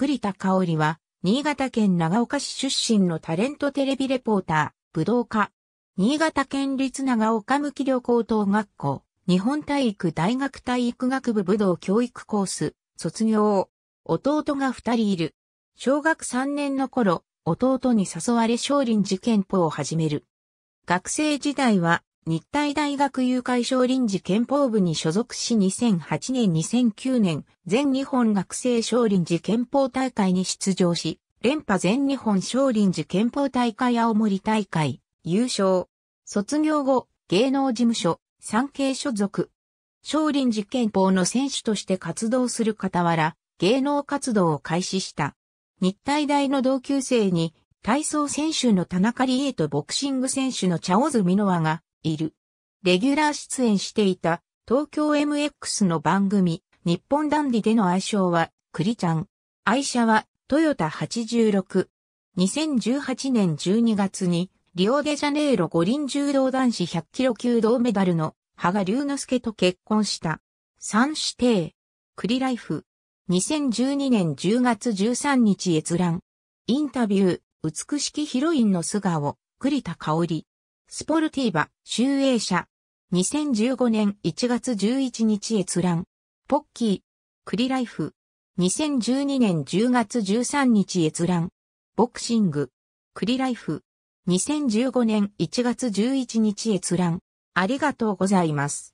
栗田香織は、新潟県長岡市出身のタレントテレビレポーター、武道家。新潟県立長岡向き旅行等学校、日本体育大学体育学部武道教育コース、卒業。弟が二人いる。小学三年の頃、弟に誘われ少林寺拳法を始める。学生時代は日体大学誘拐少臨時憲法部に所属し2008年2009年全日本学生少林寺憲法大会に出場し、連覇全日本少林寺憲法大会青森大会優勝。卒業後、芸能事務所、産経所属。少林寺憲法の選手として活動する傍ら、芸能活動を開始した。日体大の同級生に、体操選手の田中理恵とボクシング選手の茶尾住美ノ和がいる。レギュラー出演していた東京 MX の番組、日本ダンディでの愛称は、クリちゃん。愛車は、トヨタ86。2018年12月に、リオデジャネイロ五輪柔道男子100キロ級銅メダルの、羽賀龍之介と結婚した。三指定。クリライフ。2012年10月13日閲覧。インタビュー、美しきヒロインの素顔、栗田香織。スポルティーバ、集英社。2015年1月11日閲覧。ポッキー、クリライフ。2012年10月13日閲覧。ボクシング、クリライフ。2015年1月11日閲覧。ありがとうございます。